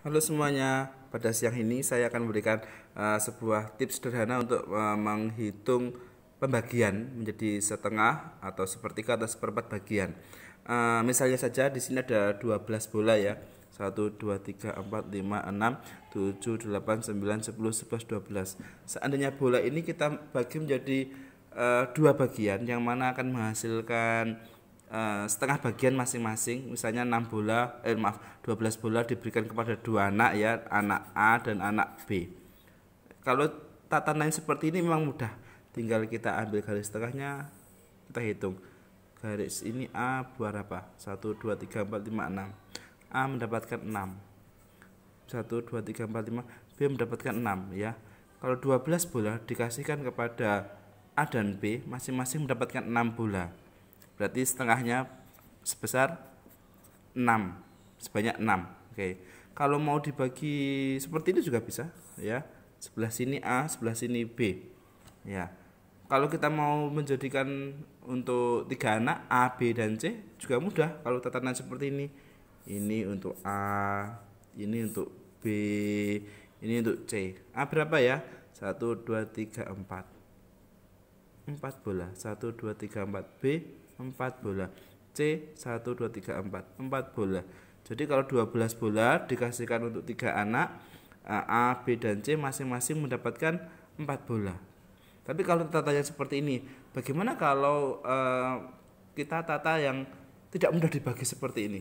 Halo semuanya, pada siang ini saya akan memberikan uh, sebuah tips sederhana untuk uh, menghitung pembagian menjadi setengah atau sepertiga atau seperempat bagian. Uh, misalnya saja di sini ada 12 bola ya. 1 2 3 4 5 6 7 8 9 10 11 12. Seandainya bola ini kita bagi menjadi uh, dua bagian yang mana akan menghasilkan Eh, setengah bagian masing-masing misalnya 6 bola eh maaf 12 bola diberikan kepada dua anak ya anak A dan anak B kalau tata lain seperti ini memang mudah tinggal kita ambil garis tengahnya kita hitung garis ini A apa 1 2 3 4 5 6 A mendapatkan 6 1 2 3 4 5 B mendapatkan 6 ya kalau 12 bola dikasihkan kepada A dan B masing-masing mendapatkan 6 bola berarti setengahnya sebesar 6 sebanyak 6 oke okay. kalau mau dibagi seperti ini juga bisa ya sebelah sini A sebelah sini B ya kalau kita mau menjadikan untuk tiga anak A, B dan C juga mudah kalau tatanan seperti ini ini untuk A ini untuk B ini untuk C A berapa ya 1, 2, 3, 4 4 bola 1, 2, 3, 4 B 4 bola. C 1 2 3 4, 4 bola. Jadi kalau 12 bola dikasihkan untuk tiga anak A, B dan C masing-masing mendapatkan 4 bola. Tapi kalau tata, yang seperti ini, bagaimana kalau uh, kita tata yang tidak mudah dibagi seperti ini?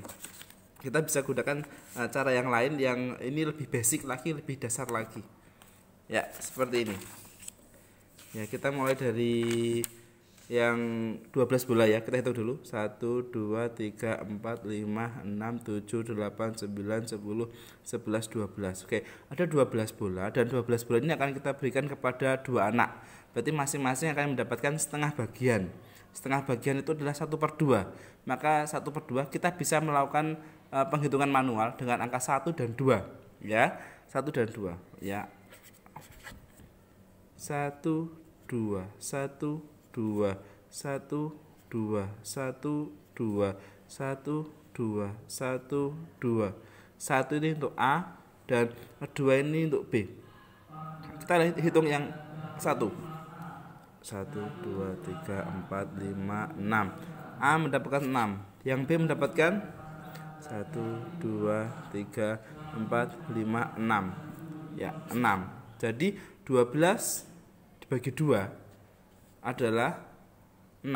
Kita bisa gunakan uh, cara yang lain yang ini lebih basic lagi, lebih dasar lagi. Ya, seperti ini. Ya, kita mulai dari yang 12 bola ya kita hitung dulu 1 2 3 4 5 6 7 8 9 10 11 12 oke ada 12 bola dan 12 bola ini akan kita berikan kepada dua anak berarti masing-masing akan mendapatkan setengah bagian setengah bagian itu adalah satu per dua maka satu per dua kita bisa melakukan uh, penghitungan manual dengan angka 1 dan 2 ya 1 dan 2 ya 1 2 1 dua satu dua satu dua satu dua satu dua satu ini untuk A dan dua ini untuk B kita hitung yang satu satu dua tiga empat lima enam A mendapatkan enam yang B mendapatkan satu dua tiga empat lima enam ya enam jadi 12 dibagi dua adalah 6.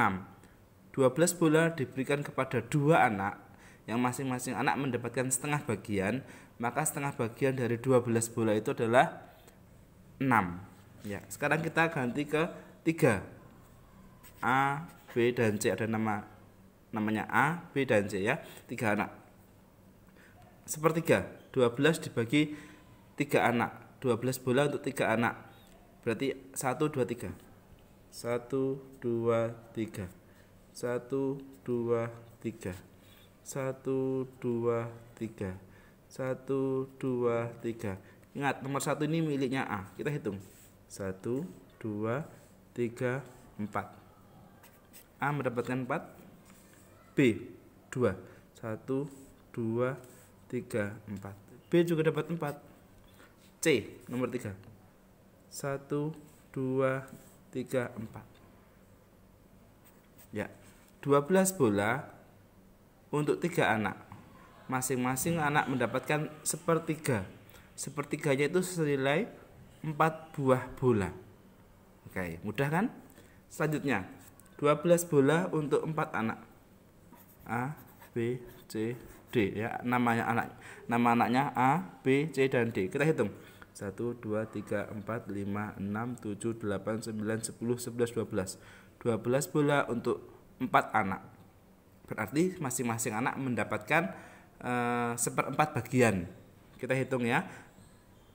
12 bola diberikan kepada dua anak yang masing-masing anak mendapatkan setengah bagian, maka setengah bagian dari 12 bola itu adalah 6. Ya, sekarang kita ganti ke 3. A, B dan C ada nama namanya A, B dan C ya. Tiga anak. Sepertiga, 12 dibagi tiga anak. 12 bola untuk tiga anak. Berarti 1 2 3 satu dua tiga satu dua tiga satu dua tiga satu dua tiga ingat nomor satu ini miliknya A kita hitung satu dua tiga empat A mendapatkan empat B dua satu dua tiga empat B juga dapat empat C nomor tiga satu dua 3, 4 Ya 12 bola untuk tiga anak Masing-masing anak mendapatkan sepertiga Sepertiganya itu senilai 4 buah bola Oke mudah kan? Selanjutnya 12 bola untuk empat anak A, B, C, D ya namanya anak nama anaknya A, B, C dan D kita hitung 1 2 3 4 5 6 7 8 9 10 11 12. 12 bola untuk 4 anak. Berarti masing-masing anak mendapatkan eh, seperempat uh, bagian. Kita hitung ya.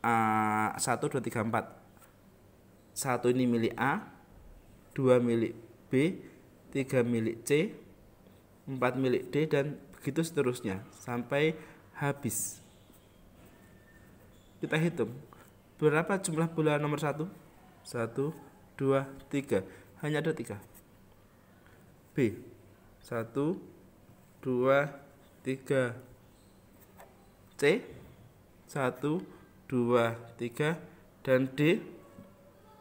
Uh, 1 2 3 4. 1 ini milik A, 2 milik B, 3 milik C, 4 milik D dan begitu seterusnya sampai habis kita hitung berapa jumlah bola nomor satu satu dua tiga hanya ada tiga B satu dua tiga C satu dua tiga dan D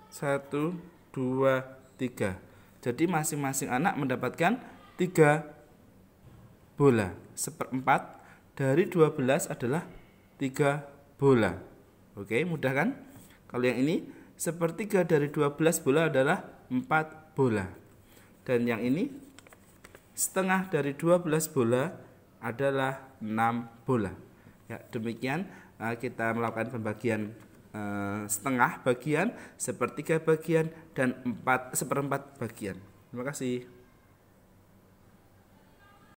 satu dua tiga jadi masing-masing anak mendapatkan tiga bola seperempat dari 12 adalah tiga bola. Oke, mudah kan? Kalau yang ini sepertiga dari 12 bola adalah 4 bola. Dan yang ini setengah dari 12 bola adalah 6 bola. Ya, demikian eh, kita melakukan pembagian eh, setengah bagian, sepertiga bagian, dan empat seperempat bagian. Terima kasih.